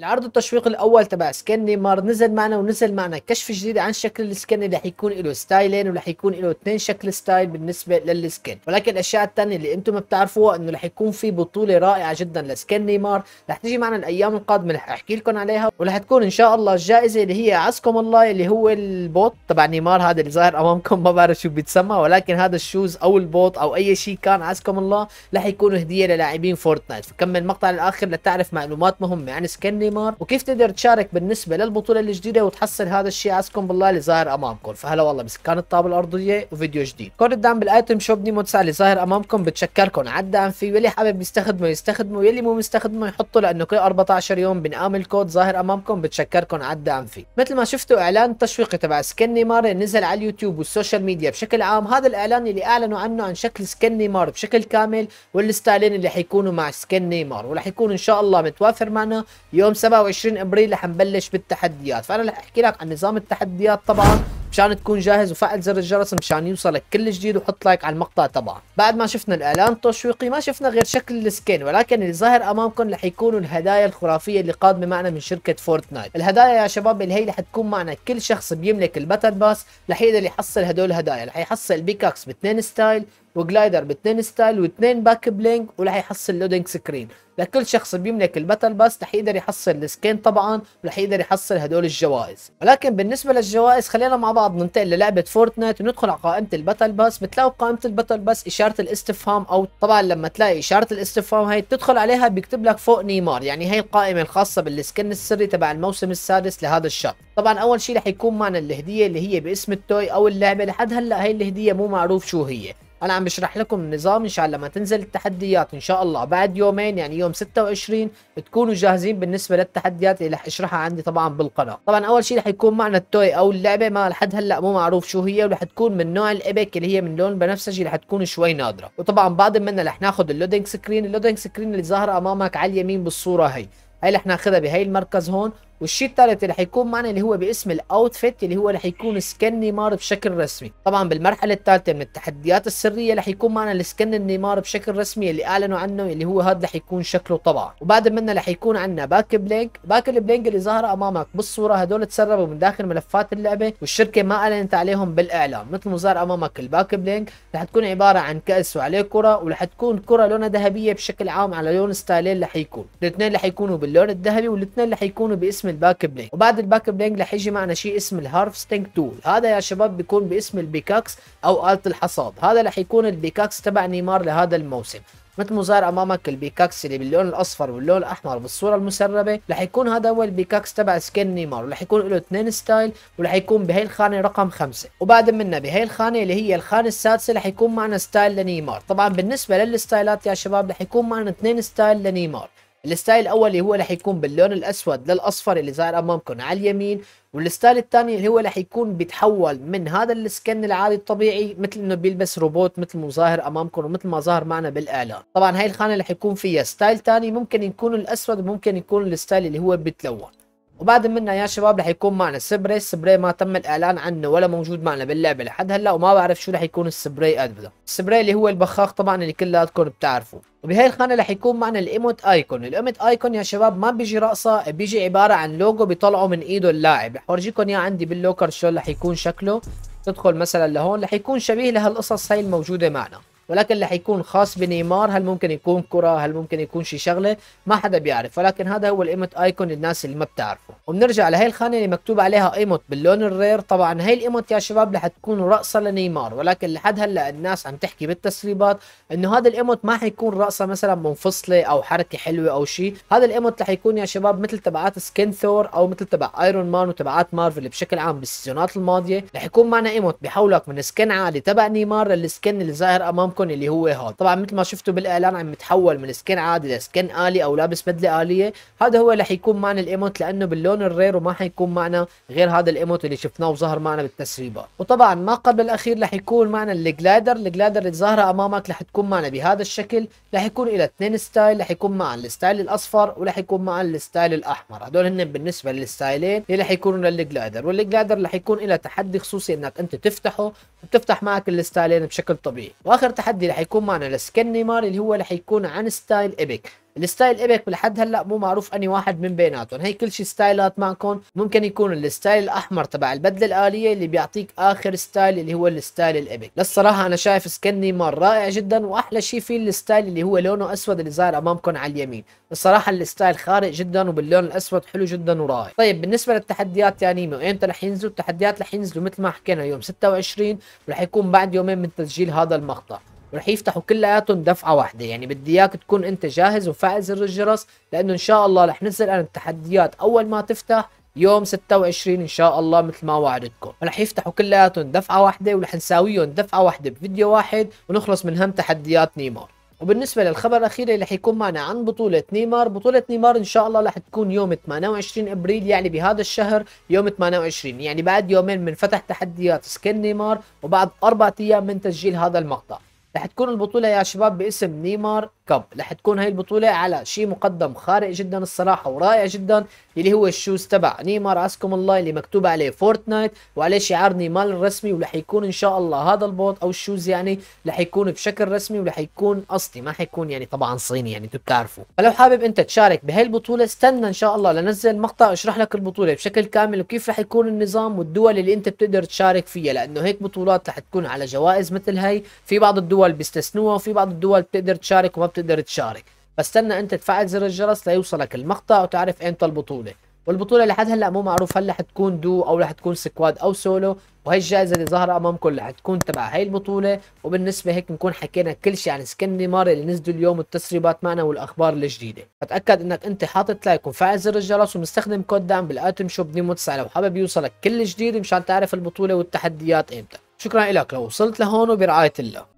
العرض التشويق الاول تبع سكن نيمار نزل معنا ونزل معنا كشف جديد عن شكل السكن اللي حيكون له ستايلين ورح يكون له اثنين شكل ستايل بالنسبه للسكن ولكن الاشياء الثانيه اللي انتم ما بتعرفوها انه رح يكون في بطوله رائعه جدا لسكن نيمار رح تيجي معنا الايام القادمه رح احكي لكم عليها ورح تكون ان شاء الله الجائزه اللي هي عزكم الله اللي هو البوت تبع نيمار هذا اللي ظاهر امامكم ما بعرف شو بيتسمى ولكن هذا الشوز او البوت او اي شيء كان عزكم الله رح يكون هديه للاعبين فورتنايت فكمل مقطع الاخر لتعرف معلومات مهمه عن سكن نيمار وكيف تقدر تشارك بالنسبه للبطوله الجديده وتحصل هذا الشيء عسكم بالله اللي ظاهر امامكم فهلا والله بسكان الطابه الارضيه وفيديو جديد كود الدعم بالايتم شوب نيمو 9 اللي ظاهر امامكم بتشكركم على الدعم فيه واللي حابب يستخدمه يستخدمه واللي مو مستخدمه يحطه لانه كل 14 يوم بنقام الكود ظاهر امامكم بتشكركم على الدعم فيه مثل ما شفتوا اعلان تشويقي تبع سكن نيمار نزل على اليوتيوب والسوشيال ميديا بشكل عام هذا الاعلان اللي اعلنوا عنه عن شكل سكن نيمار بشكل كامل والستايلين اللي حيكونوا مع سكن نيمار ورح يكون ان شاء الله متوافر معنا يوم 27 ابريل رح نبلش بالتحديات فانا رح احكي لك عن نظام التحديات طبعا مشان تكون جاهز وفعل زر الجرس مشان يوصلك كل جديد وحط لايك على المقطع طبعا بعد ما شفنا الاعلان التشويقي ما شفنا غير شكل السكين ولكن اللي ظاهر امامكم رح يكونوا الهدايا الخرافيه اللي قادمه معنا من شركه فورتنايت الهدايا يا شباب اللي هي رح تكون معنا كل شخص بيملك الباتل باس رح يقدر يحصل هدول الهدايا رح يحصل بيكاكس باثنين ستايل وجلايدر باثنين ستايل واثنين باك بلينج ورح يحصل لودينج سكرين لكل شخص بيملك الباتل باس رح يقدر يحصل السكين طبعا ورح يقدر يحصل هدول الجوائز ولكن بالنسبه للجوائز خلينا مع بعض ننتقل للعبه فورتنايت وندخل على قائمه الباتل باس بتلاقوا بقائمه الباتل باس اشاره الاستفهام او طبعا لما تلاقي اشاره الاستفهام هي تدخل عليها بيكتب لك فوق نيمار يعني هي القائمه الخاصه بالسكن السري تبع الموسم السادس لهذا الشهر طبعا اول شيء رح يكون معنا الهديه اللي هي باسم التوي او اللعبه لحد هلا هي الهديه مو معروف شو هي انا عم بشرح لكم النظام ان شاء الله لما تنزل التحديات ان شاء الله بعد يومين يعني يوم 26 تكونوا جاهزين بالنسبه للتحديات اللي رح اشرحها عندي طبعا بالقناه طبعا اول شيء رح يكون معنا التوي او اللعبه ما لحد هلا مو معروف شو هي ورح تكون من نوع الابك اللي هي من لون بنفسجي رح تكون شوي نادره وطبعا بعض منا رح ناخذ اللودينج سكرين اللودينج سكرين اللي ظاهر امامك على اليمين بالصوره هي هي رح ناخذها بهي المركز هون والشيء الثالث اللي حيكون معنا اللي هو باسم الاوتفيت اللي هو اللي حيكون سكن نيمار بشكل رسمي طبعا بالمرحله الثالثه من التحديات السريه اللي حيكون معنا السكن النيمار بشكل رسمي اللي اعلنوا عنه اللي هو هذا اللي حيكون شكله طبعا وبعد منه اللي حيكون عندنا باك بلينك باك البلينك اللي ظهر امامك بالصوره هدول تسربوا من داخل ملفات اللعبه والشركه ما اعلنت عليهم بالاعلام مثل ما ظهر امامك الباك بلينك رح تكون عباره عن كاس وعليه كره ورح تكون كره لونها ذهبيه بشكل عام على لون ستايلين اللي حيكون الاثنين اللي حيكونوا باللون الذهبي والاثنين اللي حيكونوا باسم الباك بلينج وبعد الباك بلينج رح يجي معنا شيء اسم الهارفستنج تول هذا يا شباب بيكون باسم البيكاكس او آلة الحصاد هذا رح يكون البيكاكس تبع نيمار لهذا الموسم مثل ما ظاهر امامك البيكاكس اللي باللون الاصفر واللون الاحمر بالصوره المسربه رح يكون هذا هو البيكاكس تبع سكين نيمار ورح يكون له اثنين ستايل ورح يكون بهي الخانه رقم خمسة وبعد منا بهي الخانه اللي هي الخانه السادسه رح يكون معنا ستايل لنيمار طبعا بالنسبه للستايلات يا شباب رح يكون معنا اثنين ستايل لنيمار الستايل الاول اللي هو رح يكون باللون الاسود للاصفر اللي ظاهر امامكم على اليمين والستايل الثاني اللي هو رح يكون بيتحول من هذا السكن العادي الطبيعي مثل انه بيلبس روبوت مثل ما ظاهر امامكم ومثل ما ظاهر معنا بالاعلان طبعا هاي الخانه رح يكون فيها ستايل ثاني ممكن يكون الاسود ممكن يكون الستايل اللي هو بيتلون وبعد منا يا شباب رح يكون معنا سبراي السبراي ما تم الاعلان عنه ولا موجود معنا باللعبه لحد هلا وما بعرف شو رح يكون السبراي قد السبري السبراي اللي هو البخاخ طبعا اللي كلياتكم بتعرفوا وبهي الخانه رح يكون معنا الايموت ايكون الايموت ايكون يا شباب ما بيجي رقصه بيجي عباره عن لوجو بيطلعه من ايده اللاعب رح اورجيكم اياه عندي باللوكر شو رح يكون شكله تدخل مثلا لهون رح يكون شبيه لهالقصص هاي الموجوده معنا ولكن اللي حيكون خاص بنيمار هل ممكن يكون كره هل ممكن يكون شي شغله ما حدا بيعرف ولكن هذا هو الايموت ايكون للناس اللي ما بتعرفه وبنرجع لهي الخانه اللي مكتوب عليها ايموت باللون الرير طبعا هي الايموت يا شباب رح تكون رقصه لنيمار ولكن لحد هلا الناس عم تحكي بالتسريبات انه هذا الايموت ما حيكون رقصه مثلا منفصله او حركه حلوه او شيء هذا الايموت رح يكون يا شباب مثل تبعات سكين ثور او مثل تبع ايرون مان وتبعات مارفل بشكل عام بالسيزونات الماضيه رح يكون معنا ايموت بحولك من سكن عالي تبع نيمار للسكن اللي ظاهر امامكم تبعكم اللي هو هذا طبعا مثل ما شفتوا بالاعلان عم يتحول من سكن عادي لسكن الي او لابس بدله اليه هذا هو اللي حيكون معنا الايموت لانه باللون الرير وما حيكون معنا غير هذا الايموت اللي شفناه وظهر معنا بالتسريبات وطبعا ما قبل الاخير رح يكون معنا الجلايدر الجلايدر اللي ظاهره امامك رح تكون معنا بهذا الشكل رح يكون الى اثنين ستايل رح يكون معنا الستايل الاصفر ورح يكون معنا الستايل الاحمر هدول هن بالنسبه للستايلين اللي رح يكونوا للجلايدر والجلايدر رح يكون الى تحدي خصوصي انك انت تفتحه بتفتح معك الستايلين بشكل طبيعي واخر تحدي رح يكون معنا لسكن نيمار اللي هو رح يكون عن ستايل ايبك الستايل ابك لحد هلا مو معروف اني واحد من بيناتهم هي كل شيء ستايلات معكم ممكن يكون الستايل الاحمر تبع البدله الاليه اللي بيعطيك اخر ستايل اللي هو الستايل الابك للصراحه انا شايف سكن نيمار رائع جدا واحلى شيء فيه الستايل اللي هو لونه اسود اللي ظاهر امامكم على اليمين الصراحه الستايل خارق جدا وباللون الاسود حلو جدا ورائع طيب بالنسبه للتحديات يا نيمو امتى رح ينزلوا التحديات رح ينزلوا مثل ما حكينا يوم 26 ورح يكون بعد يومين من تسجيل هذا المقطع ورح يفتحوا كلياتهم دفعه واحده يعني بدي اياك تكون انت جاهز وفائز زر الجرس لانه ان شاء الله رح ننزل انا التحديات اول ما تفتح يوم 26 ان شاء الله مثل ما وعدتكم رح يفتحوا كلياتهم دفعه واحده ورح نساويهم دفعه واحده بفيديو واحد ونخلص من هم تحديات نيمار وبالنسبة للخبر الأخير اللي حيكون معنا عن بطولة نيمار بطولة نيمار إن شاء الله رح تكون يوم 28 أبريل يعني بهذا الشهر يوم 28 يعني بعد يومين من فتح تحديات سكن نيمار وبعد أربعة أيام من تسجيل هذا المقطع رح تكون البطولة يا شباب باسم نيمار كاب رح تكون هاي البطولة على شيء مقدم خارق جدا الصراحة ورائع جدا اللي هو الشوز تبع نيمار عزكم الله اللي مكتوب عليه فورتنايت وعليه شعار نيمار الرسمي ورح يكون ان شاء الله هذا البوت او الشوز يعني رح يكون بشكل رسمي ورح يكون اصلي ما حيكون يعني طبعا صيني يعني انتم بتعرفوا فلو حابب انت تشارك بهي البطولة استنى ان شاء الله لنزل مقطع اشرح لك البطولة بشكل كامل وكيف رح يكون النظام والدول اللي انت بتقدر تشارك فيها لانه هيك بطولات رح تكون على جوائز مثل هاي في بعض الدول الدول بيستثنوها وفي بعض الدول بتقدر تشارك وما بتقدر تشارك فاستنى انت تفعل زر الجرس ليوصلك المقطع وتعرف امتى البطوله والبطوله لحد هلا مو معروف هل رح تكون دو او رح تكون سكواد او سولو وهي الجائزه اللي ظاهره امامكم رح تكون تبع هي البطوله وبالنسبه هيك بنكون حكينا كل شيء عن سكن نيمار اللي نزلوا اليوم والتسريبات معنا والاخبار الجديده فتاكد انك انت حاطط لايك ومفعل زر الجرس ومستخدم كود دعم بالاتم شوب نيمو 9 لو حابب يوصلك كل جديد مشان تعرف البطوله والتحديات امتى شكرا لك لو وصلت لهون وبرعايه الله